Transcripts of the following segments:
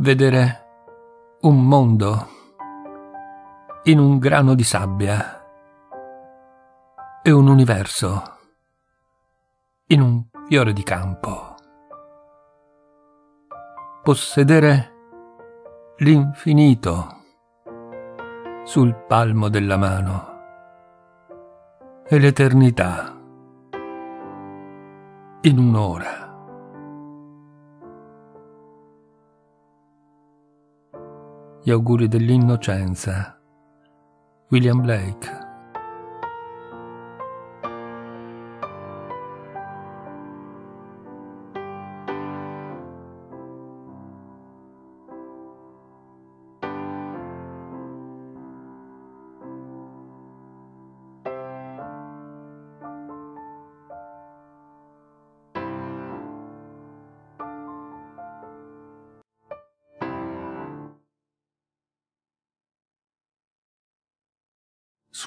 vedere un mondo in un grano di sabbia e un universo in un fiore di campo. Possedere l'infinito sul palmo della mano e l'eternità in un'ora. Gli auguri dell'innocenza. William Blake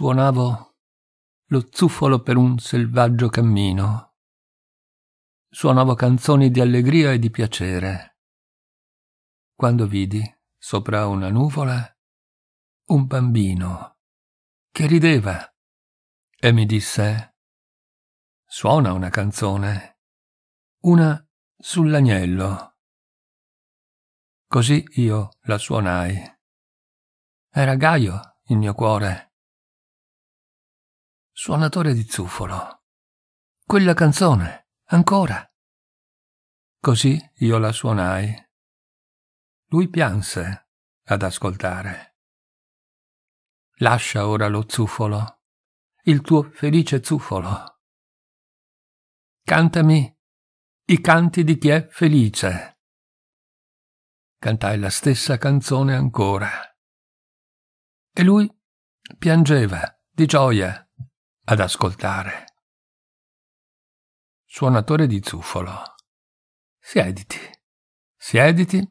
suonavo lo zufolo per un selvaggio cammino. Suonavo canzoni di allegria e di piacere. Quando vidi, sopra una nuvola, un bambino che rideva e mi disse Suona una canzone, una sull'agnello. Così io la suonai. Era Gaio il mio cuore suonatore di zufolo. Quella canzone, ancora. Così io la suonai. Lui pianse ad ascoltare. Lascia ora lo zufolo, il tuo felice zufolo. Cantami i canti di chi è felice. Cantai la stessa canzone ancora. E lui piangeva di gioia ad ascoltare. Suonatore di zufolo. Siediti, siediti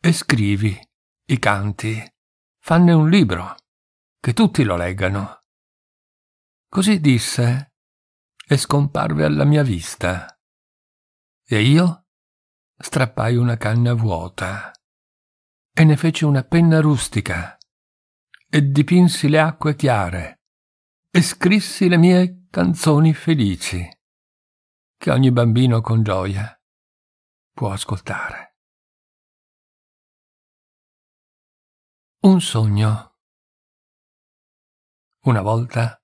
e scrivi i canti. Fanne un libro, che tutti lo leggano. Così disse e scomparve alla mia vista. E io strappai una canna vuota e ne feci una penna rustica e dipinsi le acque chiare e scrissi le mie canzoni felici, che ogni bambino con gioia può ascoltare. Un sogno. Una volta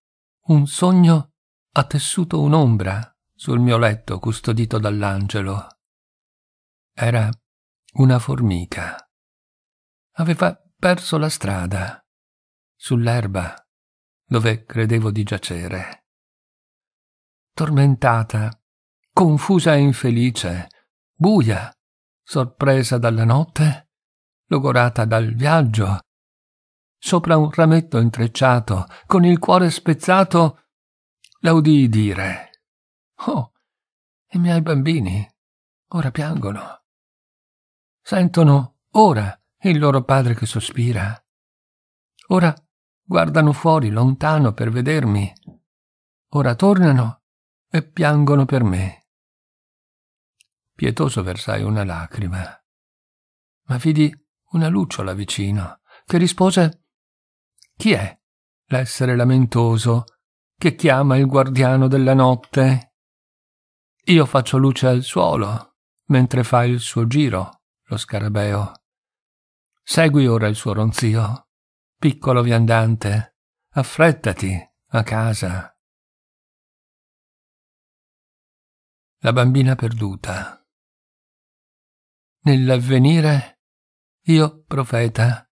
un sogno ha tessuto un'ombra sul mio letto custodito dall'angelo. Era una formica. Aveva perso la strada, sull'erba, dove credevo di giacere. Tormentata, confusa e infelice, buia, sorpresa dalla notte, logorata dal viaggio, sopra un rametto intrecciato, con il cuore spezzato, la udii dire Oh, i miei bambini ora piangono. Sentono ora il loro padre che sospira. Ora guardano fuori lontano per vedermi. Ora tornano e piangono per me. Pietoso versai una lacrima, ma vidi una lucciola vicino, che rispose Chi è l'essere lamentoso che chiama il guardiano della notte? Io faccio luce al suolo, mentre fa il suo giro, lo scarabeo. Segui ora il suo ronzio piccolo viandante, affrettati a casa. La bambina perduta. Nell'avvenire, io, profeta,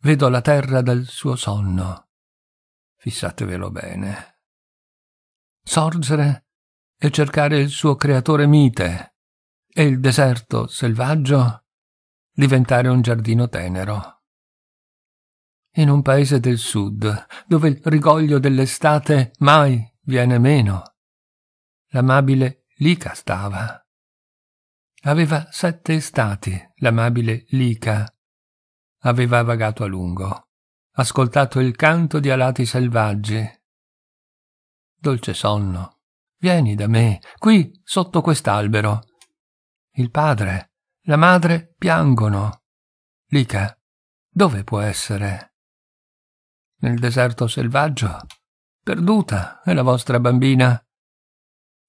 vedo la terra dal suo sonno. Fissatevelo bene. Sorgere e cercare il suo creatore mite, e il deserto selvaggio diventare un giardino tenero in un paese del sud, dove il rigoglio dell'estate mai viene meno. L'amabile Lica stava. Aveva sette estati, l'amabile Lica. Aveva vagato a lungo, ascoltato il canto di alati selvaggi. Dolce sonno, vieni da me, qui sotto quest'albero. Il padre, la madre piangono. Lica, dove può essere? nel deserto selvaggio, perduta è la vostra bambina.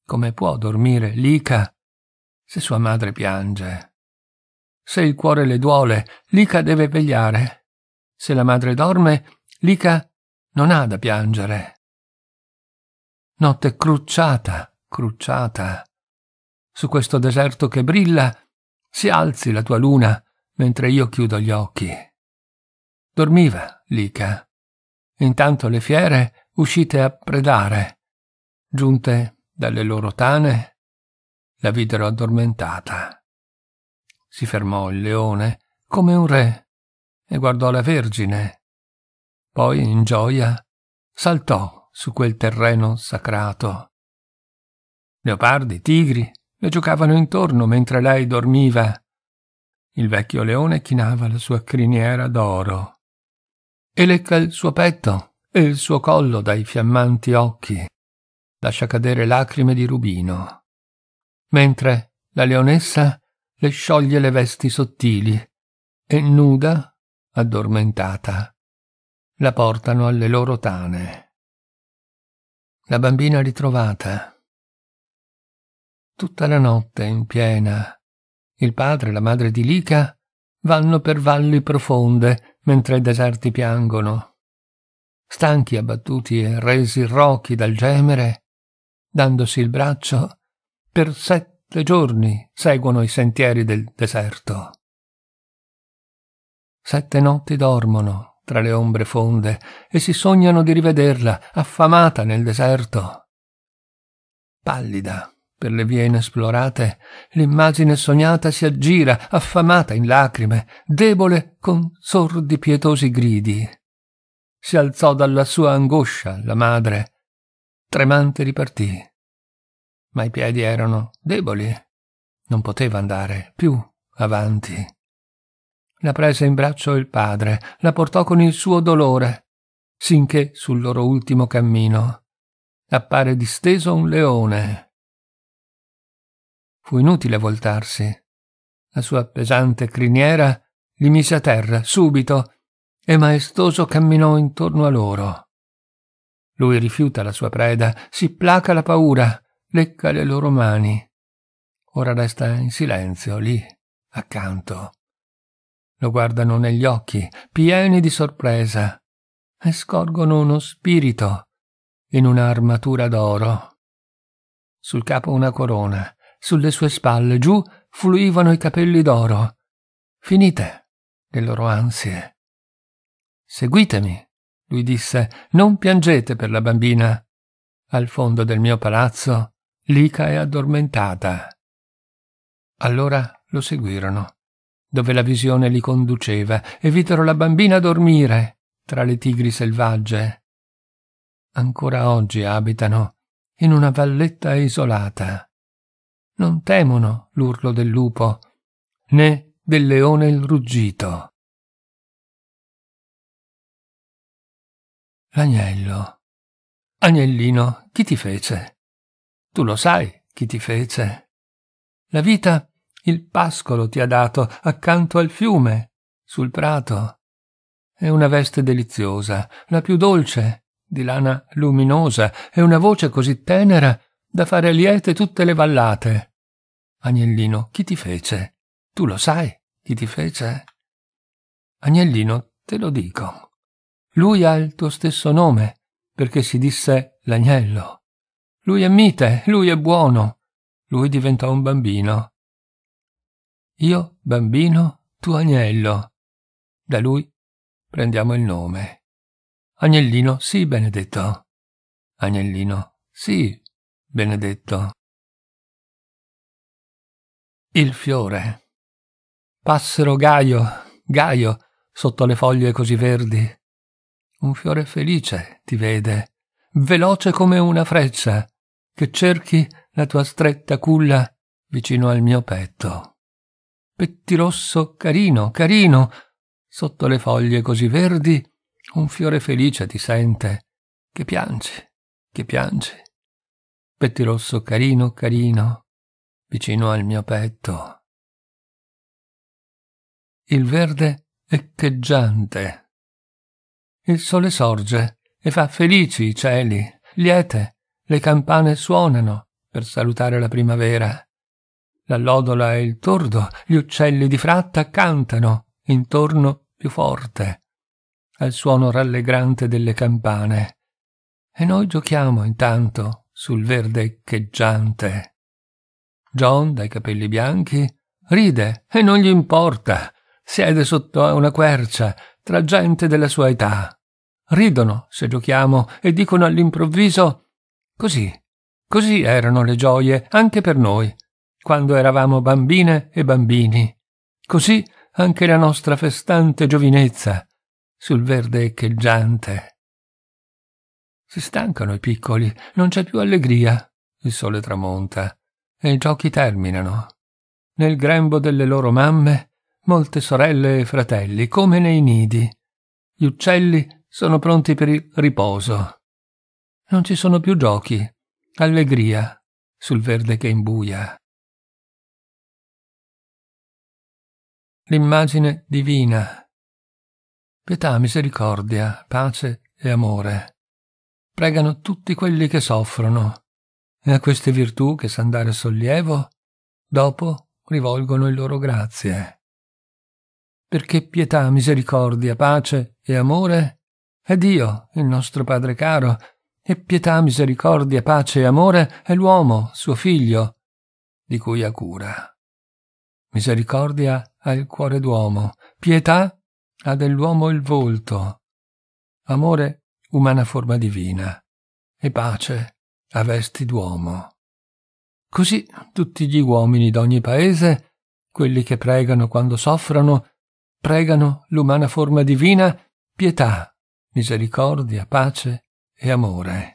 Come può dormire Lica se sua madre piange? Se il cuore le duole, Lica deve vegliare. Se la madre dorme, Lica non ha da piangere. Notte crucciata, crucciata. Su questo deserto che brilla, si alzi la tua luna mentre io chiudo gli occhi. Dormiva, Lica. Intanto le fiere uscite a predare, giunte dalle loro tane, la videro addormentata. Si fermò il leone come un re e guardò la Vergine. Poi, in gioia, saltò su quel terreno sacrato. Leopardi, tigri le giocavano intorno mentre lei dormiva. Il vecchio leone chinava la sua criniera d'oro e lecca il suo petto e il suo collo dai fiammanti occhi. Lascia cadere lacrime di rubino. Mentre la leonessa le scioglie le vesti sottili e nuda, addormentata, la portano alle loro tane. La bambina ritrovata. Tutta la notte in piena, il padre e la madre di Lica vanno per valli profonde mentre i deserti piangono. Stanchi, abbattuti e resi rochi dal gemere, dandosi il braccio, per sette giorni seguono i sentieri del deserto. Sette notti dormono tra le ombre fonde e si sognano di rivederla affamata nel deserto. Pallida, per le vie inesplorate l'immagine sognata si aggira, affamata in lacrime, debole con sordi pietosi gridi. Si alzò dalla sua angoscia la madre, tremante ripartì. Ma i piedi erano deboli, non poteva andare più avanti. La prese in braccio il padre, la portò con il suo dolore, sinché sul loro ultimo cammino appare disteso un leone Fu inutile voltarsi. La sua pesante criniera li mise a terra subito e maestoso camminò intorno a loro. Lui rifiuta la sua preda, si placa la paura, lecca le loro mani. Ora resta in silenzio lì, accanto. Lo guardano negli occhi, pieni di sorpresa, e scorgono uno spirito in un'armatura d'oro. Sul capo una corona, sulle sue spalle giù fluivano i capelli d'oro. Finite le loro ansie. Seguitemi, lui disse, non piangete per la bambina. Al fondo del mio palazzo, Lica è addormentata. Allora lo seguirono, dove la visione li conduceva, e videro la bambina dormire tra le tigri selvagge. Ancora oggi abitano in una valletta isolata non temono l'urlo del lupo, né del leone il ruggito. L'agnello. Agnellino, chi ti fece? Tu lo sai chi ti fece. La vita il pascolo ti ha dato accanto al fiume, sul prato. È una veste deliziosa, la più dolce, di lana luminosa, e una voce così tenera da fare liete tutte le vallate. Agnellino, chi ti fece? Tu lo sai chi ti fece? Agnellino, te lo dico. Lui ha il tuo stesso nome, perché si disse l'agnello. Lui è mite, lui è buono. Lui diventò un bambino. Io, bambino, tu agnello. Da lui prendiamo il nome. Agnellino, sì, benedetto. Agnellino, sì, benedetto. Il fiore. Passero gaio, gaio, sotto le foglie così verdi. Un fiore felice ti vede, veloce come una freccia, che cerchi la tua stretta culla vicino al mio petto. Pettirosso carino, carino, sotto le foglie così verdi, un fiore felice ti sente, che piangi, che piangi. Pettirosso carino, carino, vicino al mio petto. Il verde echeggiante. Il sole sorge e fa felici i cieli, liete, le campane suonano per salutare la primavera. La lodola e il tordo, gli uccelli di fratta cantano intorno più forte al suono rallegrante delle campane. E noi giochiamo intanto sul verde echeggiante. John, dai capelli bianchi, ride e non gli importa. Siede sotto a una quercia, tra gente della sua età. Ridono se giochiamo e dicono all'improvviso così. Così erano le gioie anche per noi, quando eravamo bambine e bambini. Così anche la nostra festante giovinezza, sul verde echeggiante. Si stancano i piccoli, non c'è più allegria. Il sole tramonta e i giochi terminano. Nel grembo delle loro mamme, molte sorelle e fratelli, come nei nidi. Gli uccelli sono pronti per il riposo. Non ci sono più giochi, allegria sul verde che imbuia. L'immagine divina. Pietà, misericordia, pace e amore. Pregano tutti quelli che soffrono e a queste virtù che sa dare sollievo, dopo rivolgono il loro grazie. Perché pietà, misericordia, pace e amore è Dio, il nostro Padre caro, e pietà, misericordia, pace e amore è l'uomo, suo figlio, di cui ha cura. Misericordia ha il cuore d'uomo, pietà ha dell'uomo il volto, amore umana forma divina, e pace a vesti d'uomo. Così tutti gli uomini d'ogni paese, quelli che pregano quando soffrono, pregano l'umana forma divina pietà, misericordia, pace e amore.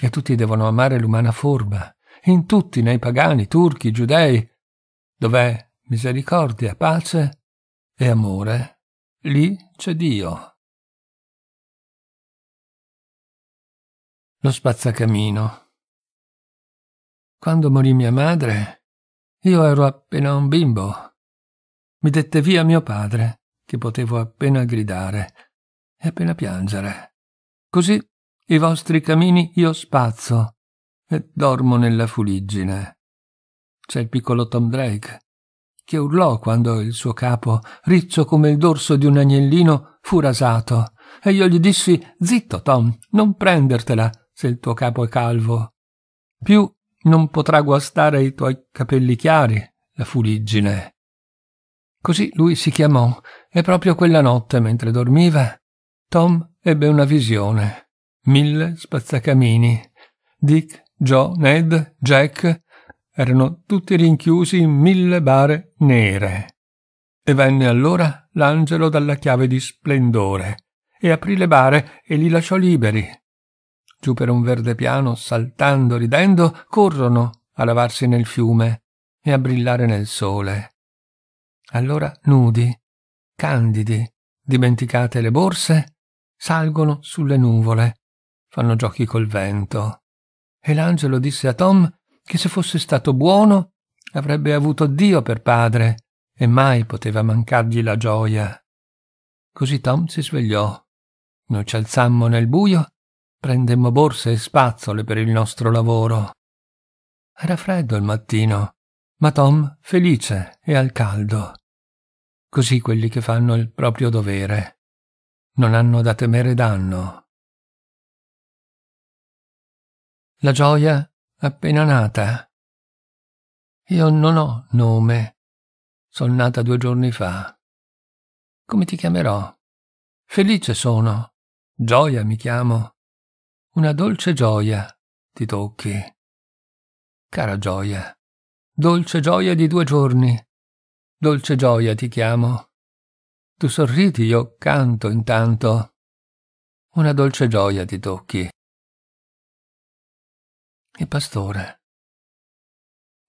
E tutti devono amare l'umana forma, in tutti, nei pagani, turchi, giudei, dov'è misericordia, pace e amore, lì c'è Dio. lo spazzacamino. Quando morì mia madre, io ero appena un bimbo. Mi dette via mio padre, che potevo appena gridare e appena piangere. Così i vostri camini io spazzo e dormo nella fuliggine. C'è il piccolo Tom Drake, che urlò quando il suo capo, riccio come il dorso di un agnellino, fu rasato, e io gli dissi Zitto, Tom, non prendertela, se il tuo capo è calvo. Più non potrà guastare i tuoi capelli chiari, la fuliggine. Così lui si chiamò e proprio quella notte, mentre dormiva, Tom ebbe una visione. Mille spazzacamini. Dick, Joe, Ned, Jack erano tutti rinchiusi in mille bare nere. E venne allora l'angelo dalla chiave di splendore e aprì le bare e li lasciò liberi giù per un verde piano, saltando, ridendo, corrono a lavarsi nel fiume e a brillare nel sole. Allora, nudi, candidi, dimenticate le borse, salgono sulle nuvole, fanno giochi col vento. E l'angelo disse a Tom che se fosse stato buono avrebbe avuto Dio per padre e mai poteva mancargli la gioia. Così Tom si svegliò. Noi ci alzammo nel buio Prendemmo borse e spazzole per il nostro lavoro. Era freddo il mattino, ma Tom felice e al caldo. Così quelli che fanno il proprio dovere non hanno da temere danno. La gioia appena nata. Io non ho nome. Sono nata due giorni fa. Come ti chiamerò? Felice sono. Gioia mi chiamo una dolce gioia ti tocchi. Cara gioia, dolce gioia di due giorni, dolce gioia ti chiamo. Tu sorridi, io canto intanto. Una dolce gioia ti tocchi. Il pastore.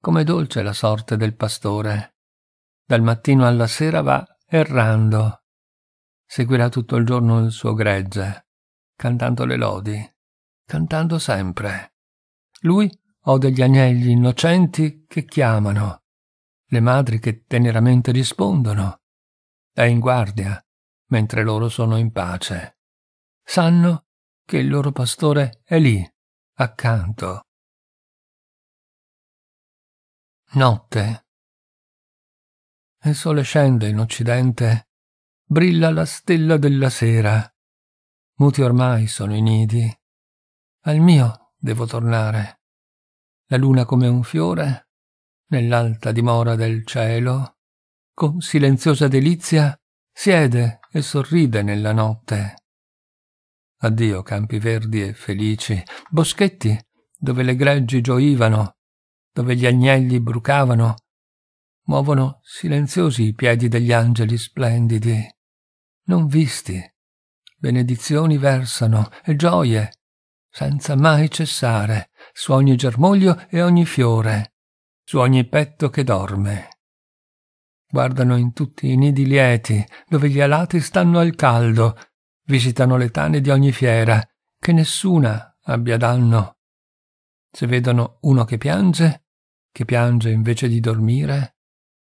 Com'è dolce la sorte del pastore. Dal mattino alla sera va errando. Seguirà tutto il giorno il suo gregge, cantando le lodi cantando sempre. Lui ode gli agnelli innocenti che chiamano, le madri che teneramente rispondono. È in guardia, mentre loro sono in pace. Sanno che il loro pastore è lì, accanto. Notte. Il sole scende in occidente, brilla la stella della sera. Muti ormai sono i nidi, al mio devo tornare. La luna come un fiore, nell'alta dimora del cielo, con silenziosa delizia siede e sorride nella notte. Addio campi verdi e felici, boschetti dove le greggi gioivano, dove gli agnelli brucavano, muovono silenziosi i piedi degli angeli splendidi, non visti. Benedizioni versano e gioie senza mai cessare, su ogni germoglio e ogni fiore, su ogni petto che dorme. Guardano in tutti i nidi lieti, dove gli alati stanno al caldo, visitano le tane di ogni fiera, che nessuna abbia danno. Se vedono uno che piange, che piange invece di dormire,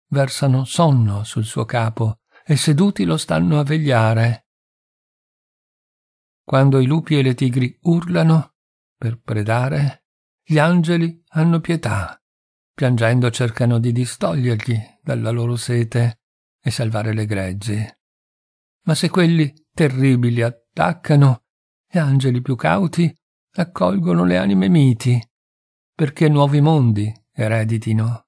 versano sonno sul suo capo e seduti lo stanno a vegliare. Quando i lupi e le tigri urlano per predare, gli angeli hanno pietà. Piangendo cercano di distogliergli dalla loro sete e salvare le greggi. Ma se quelli terribili attaccano, gli angeli più cauti accolgono le anime miti, perché nuovi mondi ereditino.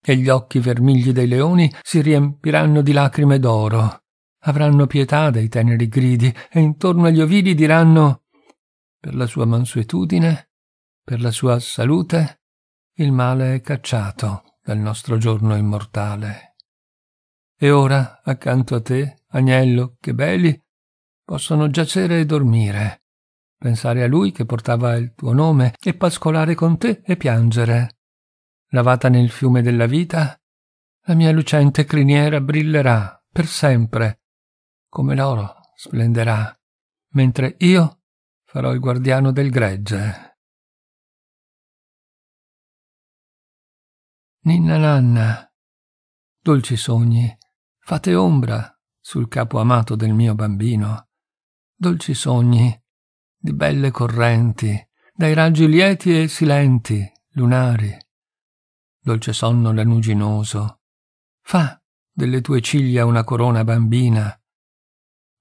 E gli occhi vermigli dei leoni si riempiranno di lacrime d'oro, avranno pietà dei teneri gridi e intorno agli ovili diranno per la sua mansuetudine, per la sua salute, il male è cacciato dal nostro giorno immortale. E ora, accanto a te, agnello, che beli, possono giacere e dormire, pensare a lui che portava il tuo nome e pascolare con te e piangere. Lavata nel fiume della vita, la mia lucente criniera brillerà per sempre come l'oro splenderà, mentre io farò il guardiano del gregge. Ninna nanna, dolci sogni, fate ombra sul capo amato del mio bambino. Dolci sogni, di belle correnti, dai raggi lieti e silenti, lunari. Dolce sonno lanuginoso, fa delle tue ciglia una corona bambina,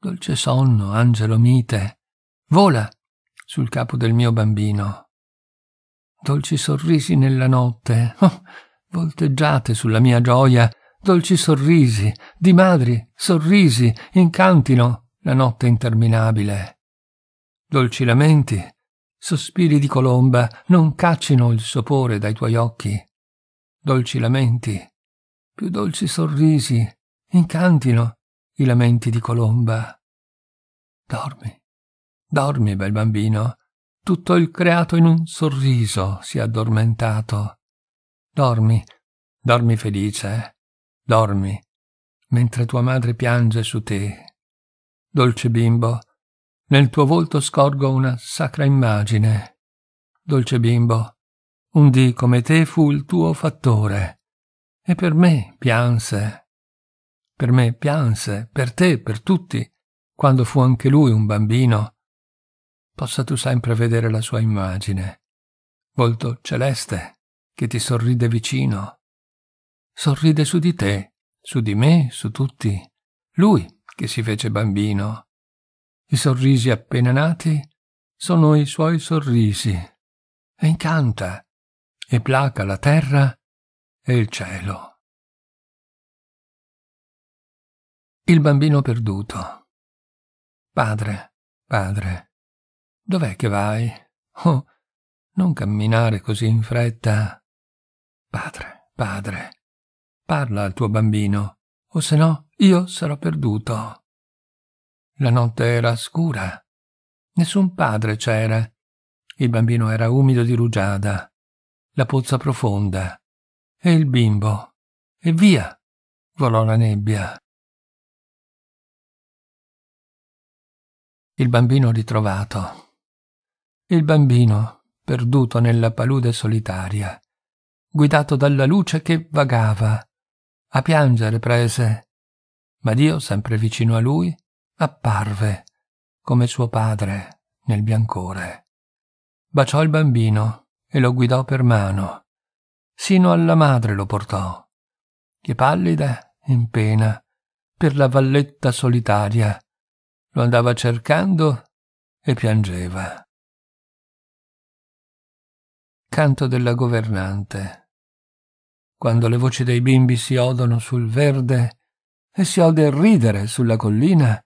dolce sonno, angelo mite, vola sul capo del mio bambino. Dolci sorrisi nella notte, oh, volteggiate sulla mia gioia, dolci sorrisi, di madri, sorrisi, incantino la notte interminabile. Dolci lamenti, sospiri di colomba, non caccino il sopore dai tuoi occhi. Dolci lamenti, più dolci sorrisi, incantino i lamenti di colomba. Dormi, dormi, bel bambino. Tutto il creato in un sorriso si è addormentato. Dormi, dormi felice, eh. dormi, mentre tua madre piange su te. Dolce bimbo, nel tuo volto scorgo una sacra immagine. Dolce bimbo, un dì come te fu il tuo fattore. E per me pianse. Per me pianse, per te, per tutti quando fu anche lui un bambino, possa tu sempre vedere la sua immagine, volto celeste, che ti sorride vicino. Sorride su di te, su di me, su tutti. Lui che si fece bambino. I sorrisi appena nati sono i suoi sorrisi. E incanta, e placa la terra e il cielo. Il bambino perduto. Padre, padre, dov'è che vai? Oh, non camminare così in fretta. Padre, padre, parla al tuo bambino, o se no io sarò perduto. La notte era scura. Nessun padre c'era. Il bambino era umido di rugiada, la pozza profonda, e il bimbo. E via! Volò la nebbia. Il bambino ritrovato. Il bambino perduto nella palude solitaria, guidato dalla luce che vagava. A piangere prese. Ma Dio, sempre vicino a lui, apparve, come suo padre, nel biancore. Baciò il bambino e lo guidò per mano. Sino alla madre lo portò, che pallida, in pena, per la valletta solitaria, lo andava cercando e piangeva. Canto della governante. Quando le voci dei bimbi si odono sul verde e si ode il ridere sulla collina,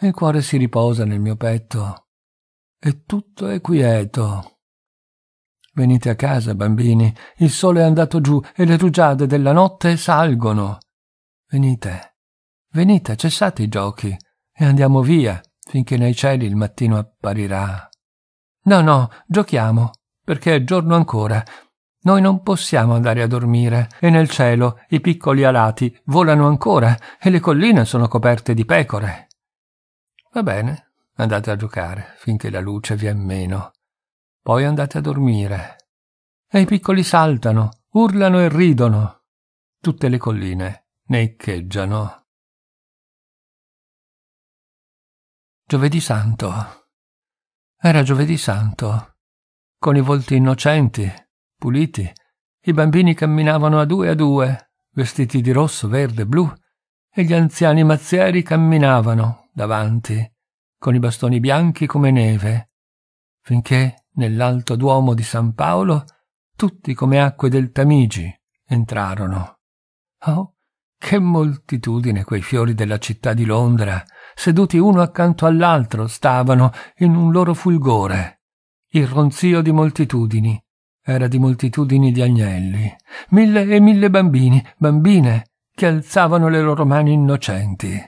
il cuore si riposa nel mio petto e tutto è quieto. Venite a casa, bambini, il sole è andato giù e le rugiade della notte salgono. Venite, venite, cessate i giochi, e andiamo via finché nei cieli il mattino apparirà. No, no, giochiamo, perché è giorno ancora. Noi non possiamo andare a dormire, e nel cielo i piccoli alati volano ancora, e le colline sono coperte di pecore. Va bene, andate a giocare finché la luce vi è meno. Poi andate a dormire. E i piccoli saltano, urlano e ridono. Tutte le colline neccheggiano. Giovedì Santo. Era giovedì Santo, con i volti innocenti, puliti. I bambini camminavano a due a due, vestiti di rosso, verde, blu, e gli anziani mazzieri camminavano davanti, con i bastoni bianchi come neve, finché nell'alto duomo di San Paolo tutti come acque del Tamigi entrarono. Oh, che moltitudine quei fiori della città di Londra, seduti uno accanto all'altro, stavano in un loro fulgore. Il ronzio di moltitudini. Era di moltitudini di agnelli. Mille e mille bambini, bambine, che alzavano le loro mani innocenti.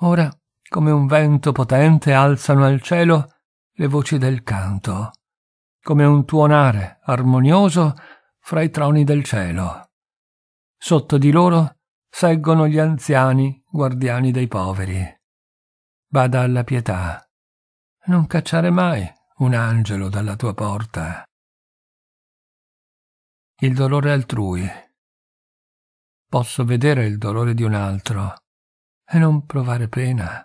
Ora, come un vento potente, alzano al cielo le voci del canto, come un tuonare armonioso fra i troni del cielo. Sotto di loro seggono gli anziani, guardiani dei poveri. Bada alla pietà. Non cacciare mai un angelo dalla tua porta. Il dolore altrui. Posso vedere il dolore di un altro e non provare pena.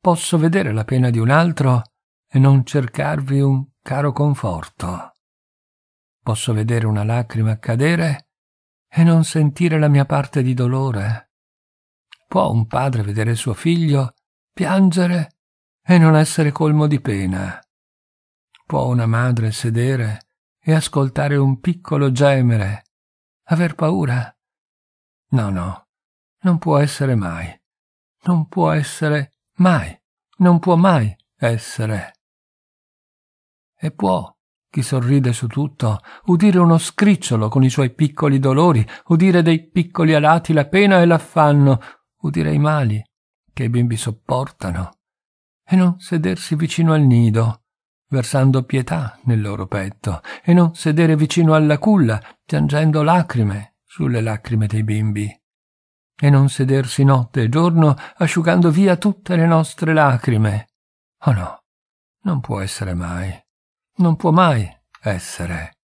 Posso vedere la pena di un altro e non cercarvi un caro conforto. Posso vedere una lacrima cadere e non sentire la mia parte di dolore. Può un padre vedere suo figlio piangere e non essere colmo di pena? Può una madre sedere e ascoltare un piccolo gemere, aver paura? No, no, non può essere mai, non può essere mai, non può mai essere. E può chi sorride su tutto, udire uno scricciolo con i suoi piccoli dolori, udire dei piccoli alati la pena e l'affanno, udire i mali che i bimbi sopportano, e non sedersi vicino al nido, versando pietà nel loro petto, e non sedere vicino alla culla, piangendo lacrime sulle lacrime dei bimbi, e non sedersi notte e giorno asciugando via tutte le nostre lacrime. Oh no, non può essere mai non può mai essere.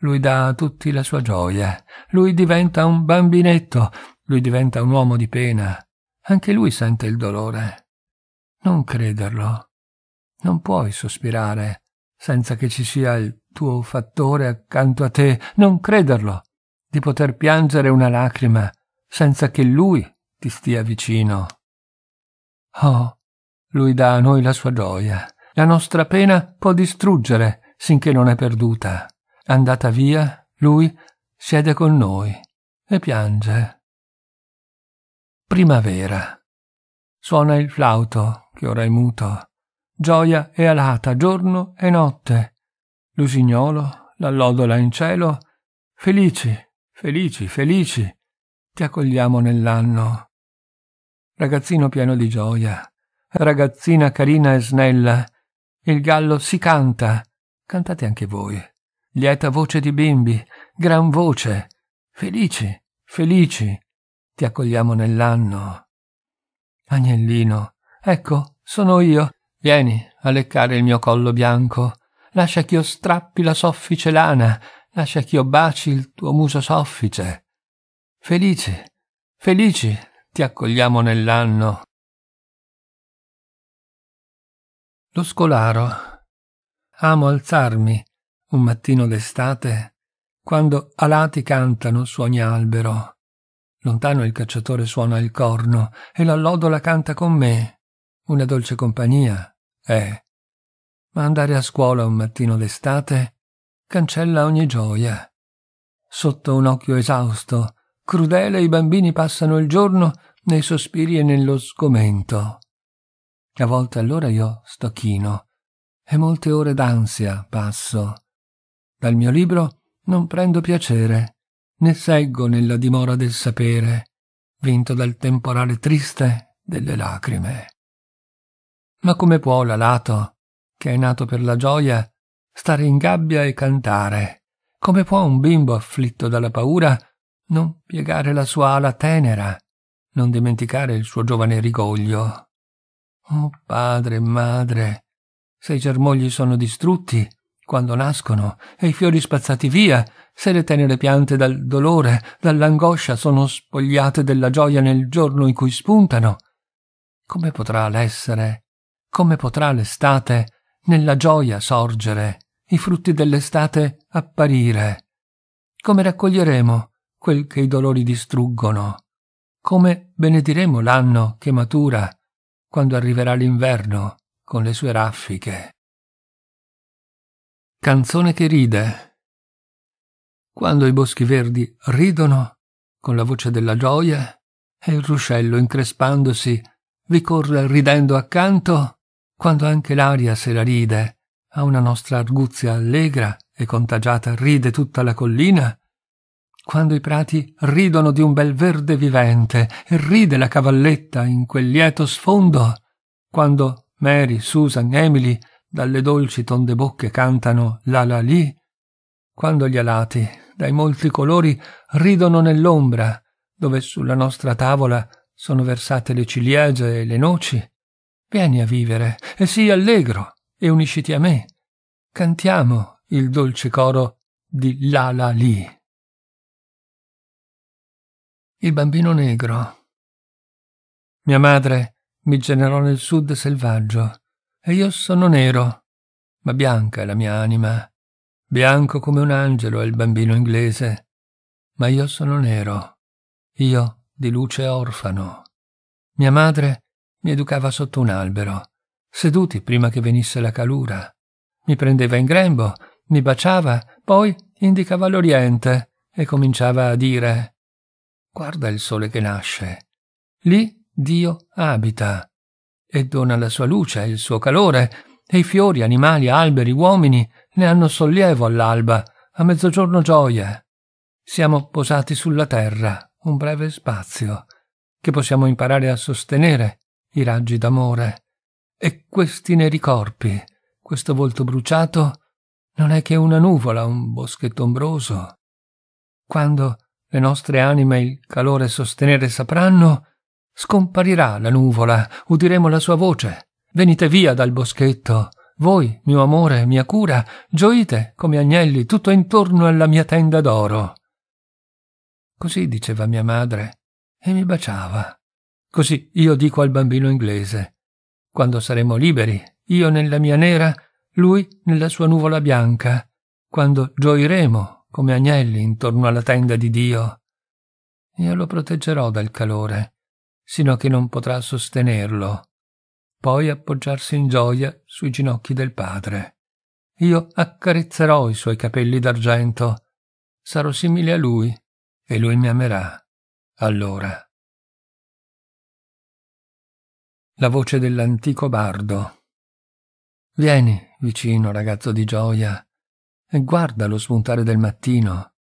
Lui dà a tutti la sua gioia, lui diventa un bambinetto, lui diventa un uomo di pena, anche lui sente il dolore. Non crederlo. Non puoi sospirare senza che ci sia il tuo fattore accanto a te, non crederlo, di poter piangere una lacrima senza che lui ti stia vicino. Oh, lui dà a noi la sua gioia, la nostra pena può distruggere sinché non è perduta. Andata via, lui siede con noi e piange. Primavera. Suona il flauto, che ora è muto. Gioia è alata giorno e notte. L'usignolo, l'allodola in cielo. Felici, felici, felici. Ti accogliamo nell'anno. Ragazzino pieno di gioia. Ragazzina carina e snella il gallo si canta. Cantate anche voi. Lieta voce di bimbi, gran voce. Felici, felici. Ti accogliamo nell'anno. Agnellino, ecco, sono io. Vieni a leccare il mio collo bianco. Lascia ch'io strappi la soffice lana. Lascia ch'io baci il tuo muso soffice. Felici, felici, ti accogliamo nell'anno. Lo scolaro. Amo alzarmi un mattino d'estate quando alati cantano su ogni albero. Lontano il cacciatore suona il corno e la lodola canta con me. Una dolce compagnia, eh. Ma andare a scuola un mattino d'estate cancella ogni gioia. Sotto un occhio esausto, crudele, i bambini passano il giorno nei sospiri e nello sgomento. A volte allora io sto chino e molte ore d'ansia passo. Dal mio libro non prendo piacere, né seggo nella dimora del sapere, vinto dal temporale triste delle lacrime. Ma come può l'alato, che è nato per la gioia, stare in gabbia e cantare? Come può un bimbo afflitto dalla paura non piegare la sua ala tenera, non dimenticare il suo giovane rigoglio? Oh padre e madre, se i germogli sono distrutti quando nascono e i fiori spazzati via, se le tenere piante dal dolore, dall'angoscia sono spogliate della gioia nel giorno in cui spuntano, come potrà l'essere, come potrà l'estate nella gioia sorgere, i frutti dell'estate apparire? Come raccoglieremo quel che i dolori distruggono? Come benediremo l'anno che matura? quando arriverà l'inverno con le sue raffiche. Canzone che ride. Quando i boschi verdi ridono con la voce della gioia e il ruscello increspandosi vi corre ridendo accanto, quando anche l'aria se la ride, a una nostra arguzia allegra e contagiata ride tutta la collina, quando i prati ridono di un bel verde vivente e ride la cavalletta in quel lieto sfondo, quando Mary, Susan, Emily dalle dolci tonde bocche cantano la la lì, quando gli alati, dai molti colori, ridono nell'ombra, dove sulla nostra tavola sono versate le ciliegie e le noci. Vieni a vivere e sii allegro e unisciti a me. Cantiamo il dolce coro di la la lì il bambino negro. Mia madre mi generò nel sud selvaggio e io sono nero, ma bianca è la mia anima, bianco come un angelo è il bambino inglese, ma io sono nero, io di luce orfano. Mia madre mi educava sotto un albero, seduti prima che venisse la calura. Mi prendeva in grembo, mi baciava, poi indicava l'Oriente e cominciava a dire Guarda il sole che nasce. Lì Dio abita e dona la sua luce, il suo calore, e i fiori, animali, alberi, uomini ne hanno sollievo all'alba, a mezzogiorno gioia. Siamo posati sulla terra, un breve spazio, che possiamo imparare a sostenere i raggi d'amore. E questi neri corpi, questo volto bruciato, non è che una nuvola, un boschetto ombroso. Quando le nostre anime il calore sostenere sapranno, scomparirà la nuvola, udiremo la sua voce. Venite via dal boschetto. Voi, mio amore, mia cura, gioite come agnelli tutto intorno alla mia tenda d'oro. Così diceva mia madre e mi baciava. Così io dico al bambino inglese. Quando saremo liberi, io nella mia nera, lui nella sua nuvola bianca, quando gioiremo come agnelli intorno alla tenda di Dio. Io lo proteggerò dal calore, sino a che non potrà sostenerlo, poi appoggiarsi in gioia sui ginocchi del Padre. Io accarezzerò i suoi capelli d'argento, sarò simile a lui e lui mi amerà. Allora. La voce dell'antico bardo. Vieni, vicino ragazzo di gioia, e guarda lo spuntare del mattino,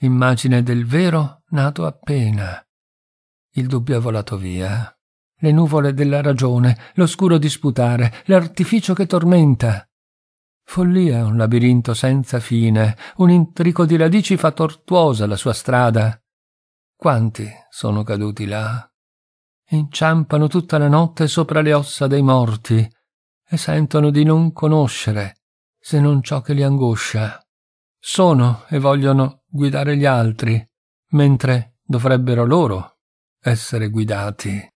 immagine del vero nato appena. Il dubbio è volato via. Le nuvole della ragione, l'oscuro disputare, l'artificio che tormenta. Follia è un labirinto senza fine, un intrico di radici fa tortuosa la sua strada. Quanti sono caduti là? Inciampano tutta la notte sopra le ossa dei morti e sentono di non conoscere se non ciò che li angoscia. Sono e vogliono guidare gli altri, mentre dovrebbero loro essere guidati.